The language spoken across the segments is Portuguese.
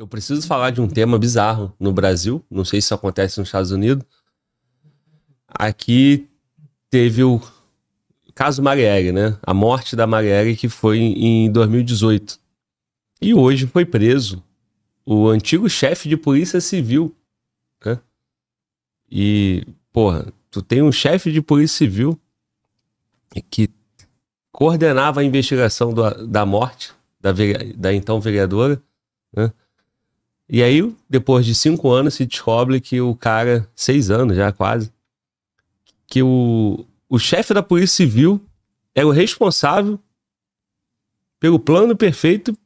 Eu preciso falar de um tema bizarro no Brasil. Não sei se isso acontece nos Estados Unidos. Aqui teve o caso Marielle, né? A morte da Marielle que foi em 2018. E hoje foi preso o antigo chefe de polícia civil. Né? E, porra, tu tem um chefe de polícia civil que coordenava a investigação do, da morte da, da então vereadora, né? E aí, depois de cinco anos, se descobre que o cara, seis anos já quase, que o, o chefe da Polícia Civil era é o responsável pelo plano perfeito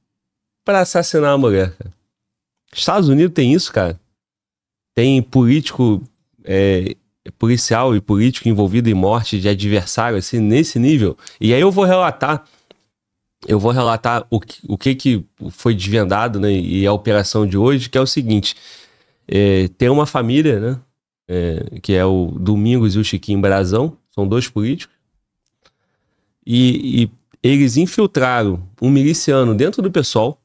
para assassinar a mulher. Cara. Estados Unidos tem isso, cara. Tem político, é, policial e político envolvido em morte de adversário, assim, nesse nível. E aí eu vou relatar eu vou relatar o que, o que, que foi desvendado né, e a operação de hoje, que é o seguinte: é, tem uma família, né, é, que é o Domingos e o Chiquinho Brazão, são dois políticos, e, e eles infiltraram um miliciano dentro do pessoal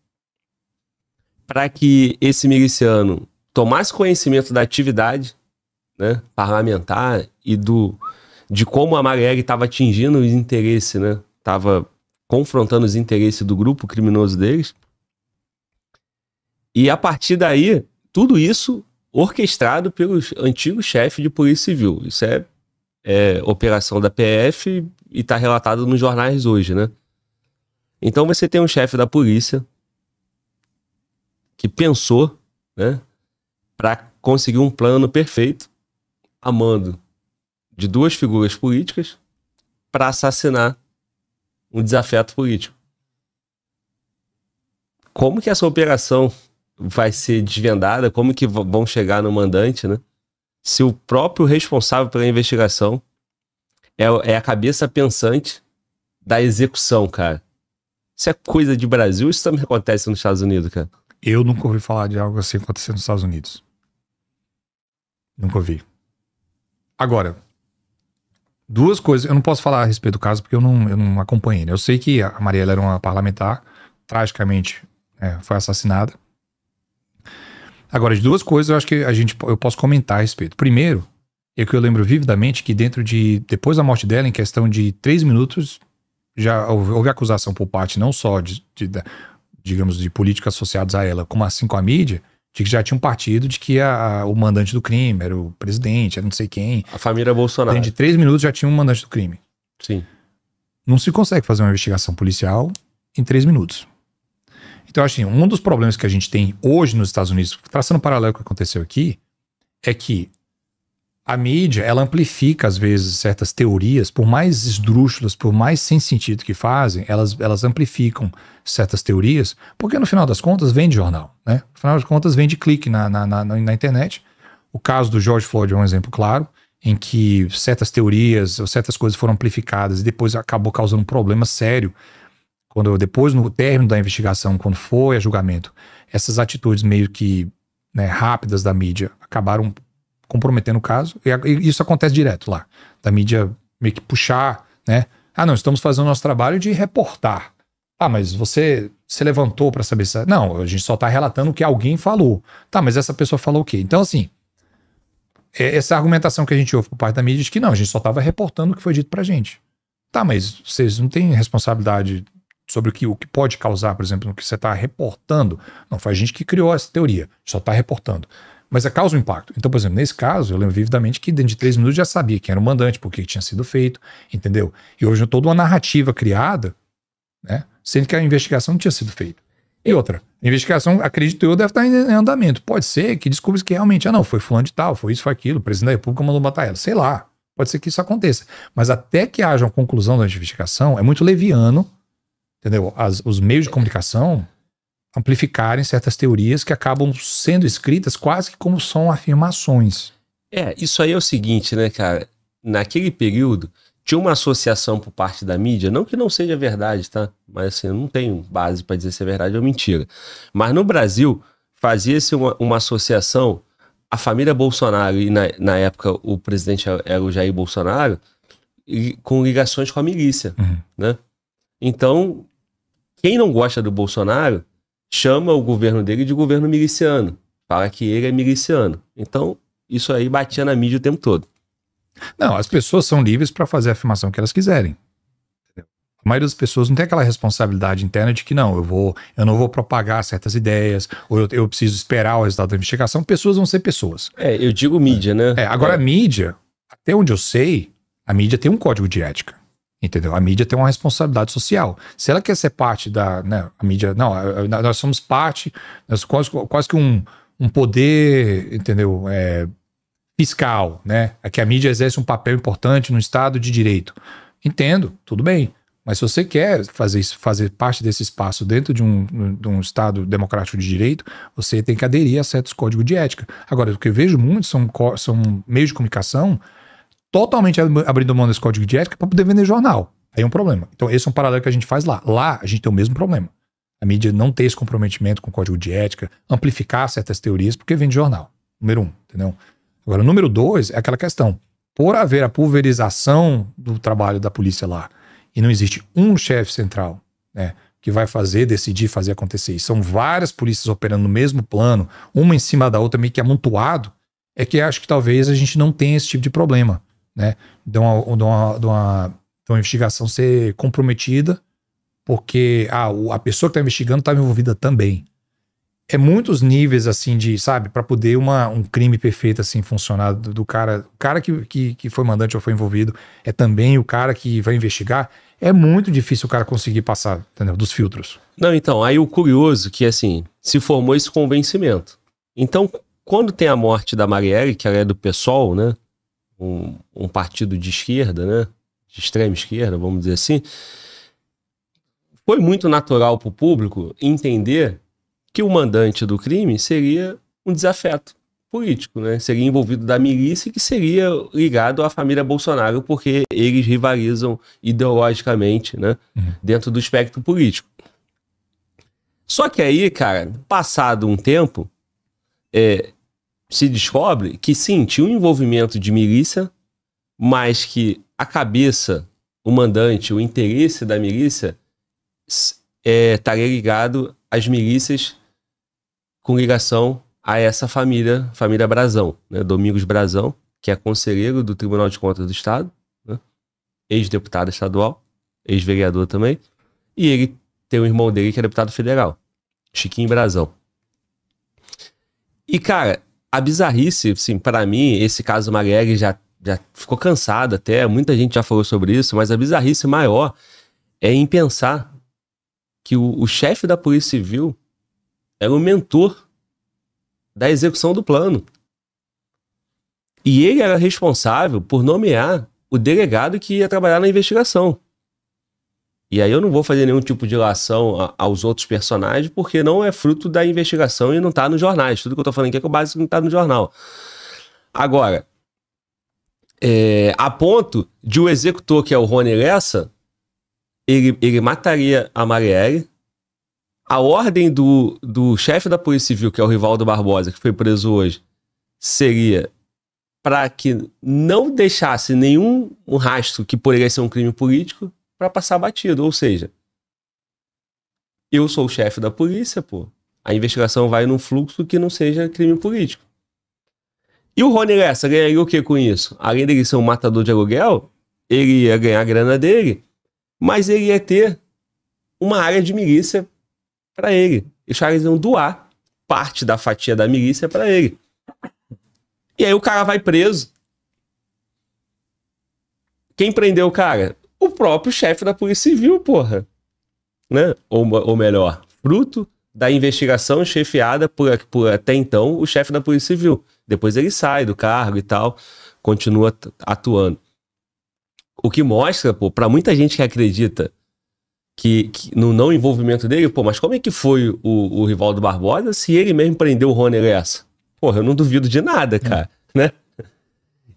para que esse miliciano tomasse conhecimento da atividade né, parlamentar e do de como a Marielle estava atingindo os interesses, né? Estava confrontando os interesses do grupo criminoso deles. E a partir daí, tudo isso orquestrado pelos antigos chefes de polícia civil. Isso é, é operação da PF e está relatado nos jornais hoje, né? Então você tem um chefe da polícia que pensou, né, para conseguir um plano perfeito, amando de duas figuras políticas para assassinar um desafeto político. Como que essa operação vai ser desvendada? Como que vão chegar no mandante, né? Se o próprio responsável pela investigação é, é a cabeça pensante da execução, cara. Isso é coisa de Brasil, isso também acontece nos Estados Unidos, cara. Eu nunca ouvi falar de algo assim acontecendo nos Estados Unidos. Nunca ouvi. Agora, duas coisas. Eu não posso falar a respeito do caso porque eu não, eu não acompanhei. Né? Eu sei que a Mariela era uma parlamentar, tragicamente é, foi assassinada. Agora, de duas coisas eu acho que a gente, eu posso comentar a respeito. Primeiro, é que eu lembro vividamente que dentro de, depois da morte dela, em questão de três minutos, já houve, houve acusação por parte não só de, de, de digamos, de políticas associadas a ela, como assim com a mídia, de que já tinha um partido de que a, a, o mandante do crime era o presidente, era não sei quem. A família Bolsonaro. Dentro de três minutos já tinha um mandante do crime. Sim. Não se consegue fazer uma investigação policial em três minutos. Então, acho assim, um dos problemas que a gente tem hoje nos Estados Unidos, traçando um paralelo com o que aconteceu aqui, é que a mídia, ela amplifica, às vezes, certas teorias, por mais esdrúxulas, por mais sem sentido que fazem, elas, elas amplificam certas teorias, porque no final das contas vende jornal, né? No final das contas vende clique na, na, na, na internet. O caso do George Floyd é um exemplo claro, em que certas teorias ou certas coisas foram amplificadas e depois acabou causando um problema sério. Quando depois, no término da investigação, quando foi a julgamento, essas atitudes meio que né, rápidas da mídia acabaram comprometendo o caso. E, e isso acontece direto lá, da mídia meio que puxar, né? Ah, não, estamos fazendo nosso trabalho de reportar. Ah, mas você se levantou para saber se. É, não, a gente só está relatando o que alguém falou. Tá, mas essa pessoa falou o quê? Então, assim, é, essa argumentação que a gente ouve por parte da mídia de que não, a gente só estava reportando o que foi dito para gente. Tá, mas vocês não têm responsabilidade sobre o que, o que pode causar, por exemplo, no que você está reportando. Não, foi a gente que criou essa teoria, só está reportando. Mas é causa um impacto. Então, por exemplo, nesse caso, eu lembro vividamente que dentro de três minutos já sabia quem era o mandante, por que tinha sido feito, entendeu? E hoje toda uma narrativa criada, né? Sendo que a investigação não tinha sido feita. E outra, a investigação, acredito eu, deve estar em andamento. Pode ser que descubra que realmente, ah, não, foi fulano de tal, foi isso, foi aquilo, o presidente da República mandou matar ela. Sei lá. Pode ser que isso aconteça. Mas até que haja uma conclusão da investigação, é muito leviano, entendeu? As, os meios de comunicação amplificarem certas teorias que acabam sendo escritas quase que como são afirmações. É, isso aí é o seguinte, né, cara? Naquele período, tinha uma associação por parte da mídia, não que não seja verdade, tá? Mas assim, eu não tenho base para dizer se é verdade ou mentira. Mas no Brasil, fazia-se uma, uma, associação, a família Bolsonaro, e na, na época o presidente era o Jair Bolsonaro, e, com ligações com a milícia, uhum. né? Então, quem não gosta do Bolsonaro chama o governo dele de governo miliciano. Fala que ele é miliciano. Então, isso aí batia na mídia o tempo todo. Não, as pessoas são livres para fazer a afirmação que elas quiserem. A maioria das pessoas não tem aquela responsabilidade interna de que não, eu vou, eu não vou propagar certas ideias, ou eu, eu preciso esperar o resultado da investigação. Pessoas vão ser pessoas. É, eu digo mídia, né? É, agora é. a mídia, até onde eu sei, a mídia tem um código de ética. Entendeu? A mídia tem uma responsabilidade social. Se ela quer ser parte da. Né, a mídia. Não, nós somos parte, nós quase, quase que um, um poder, entendeu? É, fiscal, né? É que a mídia exerce um papel importante no Estado de Direito. Entendo, tudo bem. Mas se você quer fazer, fazer parte desse espaço dentro de um, de um Estado democrático de direito, você tem que aderir a certos códigos de ética. Agora, o que eu vejo muito são, são meios de comunicação totalmente abrindo mão desse código de ética para poder vender jornal. Aí é um problema. Então, esse é um paralelo que a gente faz lá. Lá, a gente tem o mesmo problema. A mídia não ter esse comprometimento com o código de ética, amplificar certas teorias, porque vende jornal. Número um, entendeu? Agora, número dois é aquela questão. Por haver a pulverização do trabalho da polícia lá, e não existe um chefe central, né? que vai fazer, decidir, fazer acontecer. E são várias polícias operando no mesmo plano, uma em cima da outra, meio que amontoado, é que acho que talvez a gente não tenha esse tipo de problema né? De uma, de uma, de uma, de uma investigação ser comprometida, porque ah, a pessoa que está investigando estava tá envolvida também. É muitos níveis, assim, de, sabe, para poder uma, um crime perfeito, assim, funcionar do, do cara. O cara que, que, que foi mandante ou foi envolvido é também o cara que vai investigar. É muito difícil o cara conseguir passar, entendeu? Dos filtros. Não, então, aí o curioso que, assim, se formou esse convencimento. Então, quando tem a morte da Marielle, que ela é do PSOL, né? um, um partido de esquerda, né? De extrema esquerda, vamos dizer assim. Foi muito natural para o público entender que o mandante do crime seria um desafeto político, né? Seria envolvido da milícia que seria ligado à família Bolsonaro, porque eles rivalizam ideologicamente, né? Uhum. Dentro do espectro político. Só que aí, cara, passado um tempo, é, se descobre que sim, tinha um envolvimento de milícia, mas que a cabeça, o mandante, o interesse da milícia é, estaria tá ligado às milícias com ligação a essa família, família Brazão, né? Domingos Brazão, que é conselheiro do Tribunal de Contas do Estado, né? ex-deputado estadual, ex-vereador também, e ele tem um irmão dele que é deputado federal, Chiquinho Brazão. E, cara, a bizarrice, assim, para mim, esse caso Marielle já, já ficou cansado até, muita gente já falou sobre isso, mas a bizarrice maior é em pensar que o, o chefe da Polícia Civil era o mentor da execução do plano. E ele era responsável por nomear o delegado que ia trabalhar na investigação. E aí eu não vou fazer nenhum tipo de relação a, aos outros personagens, porque não é fruto da investigação e não tá nos jornais. Tudo que eu tô falando aqui é que o básico não tá no jornal. Agora, é, a ponto de o executor, que é o Rony Lessa, ele, ele mataria a Marielle. A ordem do, do chefe da Polícia Civil, que é o Rivaldo Barbosa, que foi preso hoje, seria para que não deixasse nenhum um rastro que poderia ser um crime político para passar batido. Ou seja, eu sou o chefe da polícia, pô. A investigação vai num fluxo que não seja crime político. E o Rony Lessa ganharia o que com isso? Além dele ser um matador de aluguel, ele ia ganhar a grana dele, mas ele ia ter uma área de milícia para ele. E os caras iam doar parte da fatia da milícia para ele. E aí o cara vai preso. Quem prendeu o cara? o próprio chefe da Polícia Civil, porra. Né? Ou, ou melhor, fruto da investigação chefiada por, por até então o chefe da Polícia Civil. Depois ele sai do cargo e tal, continua atuando. O que mostra, pô, pra muita gente que acredita que, que, no não envolvimento dele, pô, mas como é que foi o, o Rivaldo Barbosa se ele mesmo prendeu o Rony essa? Porra, eu não duvido de nada, cara, né?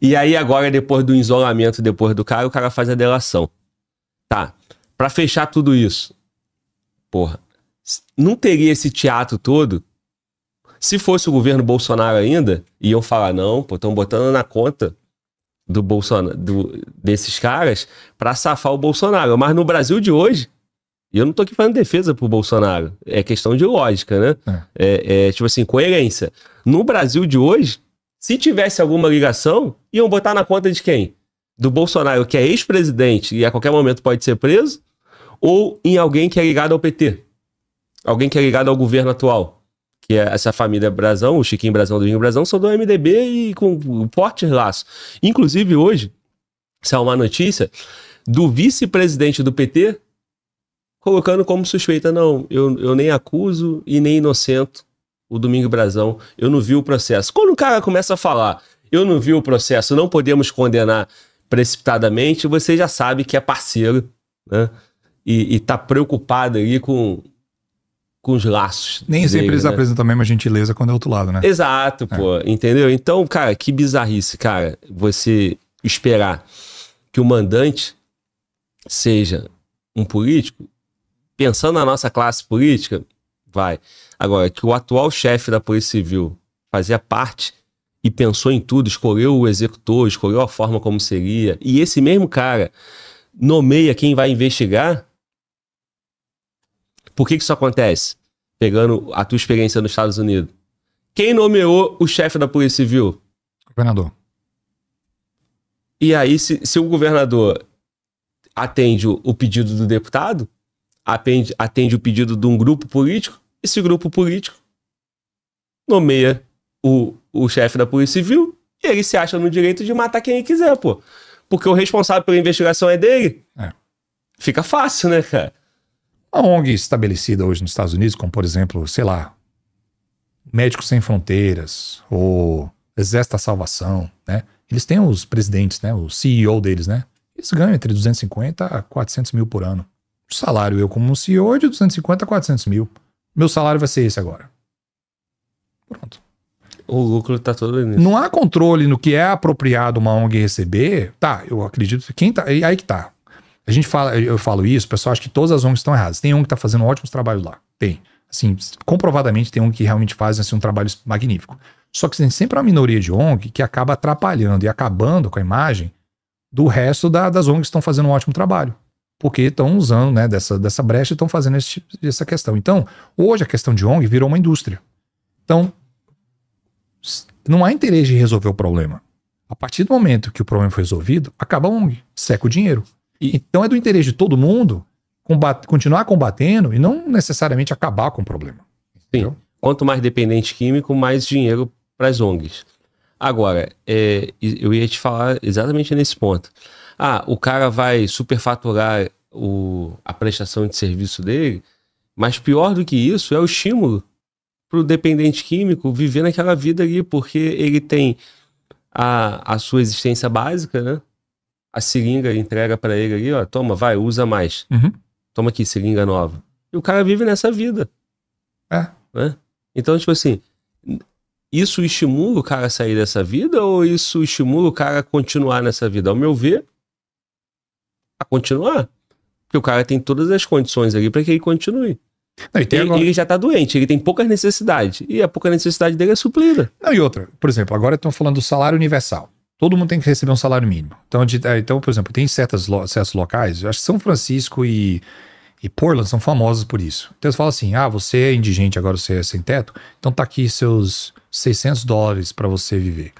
E aí agora, depois do isolamento, depois do cara, o cara faz a delação. Tá. Para fechar tudo isso, porra, não teria esse teatro todo se fosse o governo Bolsonaro ainda, iam falar não, pô, estão botando na conta do Bolsonaro, do, desses caras para safar o Bolsonaro. Mas no Brasil de hoje, e eu não tô aqui fazendo defesa pro Bolsonaro, é questão de lógica, né? É. É, é, tipo assim, coerência. No Brasil de hoje, se tivesse alguma ligação, iam botar na conta de quem? Do Bolsonaro, que é ex-presidente e a qualquer momento pode ser preso, ou em alguém que é ligado ao PT, alguém que é ligado ao governo atual, que é essa família Brasão, o Chiquinho Brasão o Vinho Brasão, são do MDB e com fortes laços. Inclusive, hoje, isso é uma notícia, do vice-presidente do PT colocando como suspeita, não, eu, eu nem acuso e nem inocento o Domingo Brazão, eu não vi o processo. Quando o cara começa a falar, eu não vi o processo, não podemos condenar precipitadamente, você já sabe que é parceiro, né? E, está preocupado ali com, com os laços. Nem dele, sempre eles né? apresentam a mesma gentileza quando é outro lado, né? Exato, é. pô, entendeu? Então, cara, que bizarrice, cara, você esperar que o mandante seja um político, pensando na nossa classe política, Vai. Agora, que o atual chefe da Polícia Civil fazia parte e pensou em tudo, escolheu o executor, escolheu a forma como seria, e esse mesmo cara nomeia quem vai investigar. Por que, que isso acontece? Pegando a tua experiência nos Estados Unidos. Quem nomeou o chefe da Polícia Civil? Governador. E aí, se, se o governador atende o, o pedido do deputado, atende, atende o pedido de um grupo político, esse grupo político nomeia o, o chefe da Polícia Civil e ele se acha no direito de matar quem ele quiser, pô. Porque o responsável pela investigação é dele. É. Fica fácil, né, cara? A ONG estabelecida hoje nos Estados Unidos, como por exemplo, sei lá, Médicos Sem Fronteiras ou Exército da Salvação, né? Eles têm os presidentes, né? O CEO deles, né? Eles ganham entre 250 a 400 mil por ano. O salário eu como CEO é de 250 a 400 mil. Meu salário vai ser esse agora. Pronto. O lucro está todo nisso. Não há controle no que é apropriado uma ONG receber. Tá, eu acredito que quem tá. Aí que tá. A gente fala, eu falo isso, o pessoal acha que todas as ONGs estão erradas. Tem ONG que está fazendo ótimos trabalhos lá. Tem. Assim, comprovadamente tem ONG que realmente faz assim, um trabalho magnífico. Só que tem sempre uma minoria de ONG que acaba atrapalhando e acabando com a imagem do resto da, das ONGs que estão fazendo um ótimo trabalho porque estão usando né, dessa, dessa brecha e estão fazendo esse tipo essa questão. Então, hoje a questão de ONG virou uma indústria. Então, não há interesse de resolver o problema. A partir do momento que o problema foi resolvido, acaba a ONG, seca o dinheiro. E, então é do interesse de todo mundo combate, continuar combatendo e não necessariamente acabar com o problema. Sim. Quanto mais dependente químico, mais dinheiro para as ONGs. Agora, é, eu ia te falar exatamente nesse ponto. Ah, o cara vai superfaturar o, a prestação de serviço dele, mas pior do que isso é o estímulo para o dependente químico viver naquela vida ali, porque ele tem a, a sua existência básica, né? A seringa entrega para ele ali, ó, toma, vai, usa mais. Uhum. Toma aqui, seringa nova. E o cara vive nessa vida. É. Né? Então, tipo assim, isso estimula o cara a sair dessa vida ou isso estimula o cara a continuar nessa vida? Ao meu ver, a continuar. Porque o cara tem todas as condições ali para que ele continue. Não, e ele, agora... ele, já tá doente, ele tem poucas necessidades. E a pouca necessidade dele é suprida. Não, e outra, por exemplo, agora estão falando do salário universal. Todo mundo tem que receber um salário mínimo. Então, de, é, então por exemplo, tem certas lo, certos locais, acho que São Francisco e, e Portland são famosos por isso. Então eles falam assim: ah, você é indigente, agora você é sem teto, então tá aqui seus 600 dólares para você viver.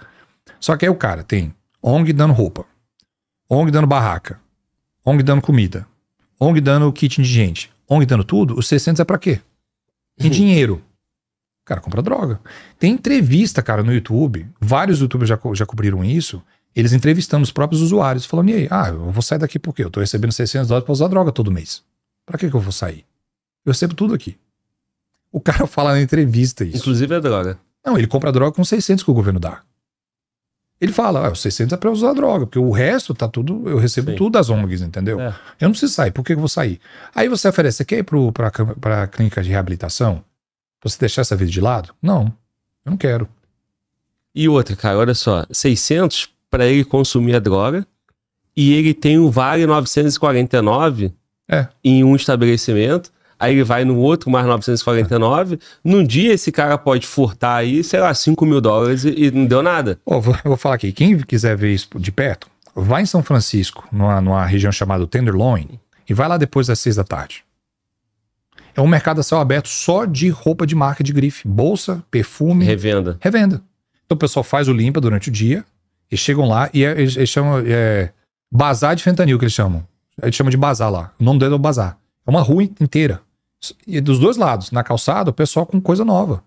Só que aí o cara tem ONG dando roupa, ONG dando barraca, ONG dando comida, ONG dando kit indigente, ONG dando tudo, os 600 é para quê? E uhum. dinheiro? O cara compra droga. Tem entrevista, cara, no YouTube. Vários youtubers já, já cobriram isso. Eles entrevistando os próprios usuários, falando: e aí, ah, eu vou sair daqui porque eu tô recebendo 600 dólares pra usar droga todo mês. Pra que, que eu vou sair? Eu recebo tudo aqui. O cara fala na entrevista isso. Inclusive a é droga. Não, ele compra droga com 600 que o governo dá ele fala, ah, 600 é para usar droga, porque o resto tá tudo, eu recebo Sim. tudo das ONGs, entendeu? É. Eu não preciso sair, por que eu vou sair? Aí você oferece aqui para a clínica de reabilitação, você deixar essa vida de lado? Não, eu não quero. E outra, cara, olha só, 600 para ele consumir a droga e ele tem o um Vale 949 é. em um estabelecimento aí ele vai no outro, mais 949. Num dia esse cara pode furtar aí, sei lá, 5 mil dólares e, e não deu nada. Oh, vou, vou, falar aqui, quem quiser ver isso de perto, vai em São Francisco, numa, numa região chamada Tenderloin, e vai lá depois das 6 da tarde. É um mercado a céu aberto só de roupa de marca de grife. Bolsa, perfume. Revenda. Revenda. Então o pessoal faz o limpa durante o dia, eles chegam lá e é, eles, eles, chamam. É, bazar de fentanil, que eles chamam. Eles chamam de bazar lá. O nome dele é o bazar. É uma rua inteira. E dos dois lados, na calçada, o pessoal com coisa nova.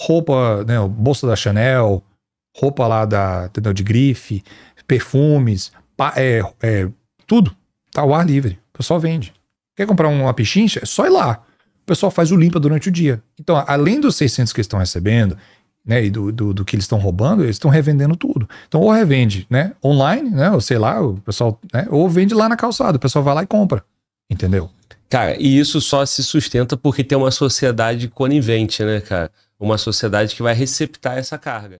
Roupa, né, bolsa da Chanel, roupa lá da, entendeu, de grife, perfumes, pa, é, é, tudo. Tá ao ar livre. O pessoal vende. Quer comprar uma pichincha? É só ir lá. O pessoal faz o limpa durante o dia. Então, além dos 600 que eles estão recebendo, né, e do, do, do que eles estão roubando, eles estão revendendo tudo. Então, ou revende, né, online, né, ou sei lá, o pessoal, né, ou vende lá na calçada, o pessoal vai lá e compra, entendeu? Cara, e isso só se sustenta porque tem uma sociedade conivente, né, cara? Uma sociedade que vai receptar essa carga.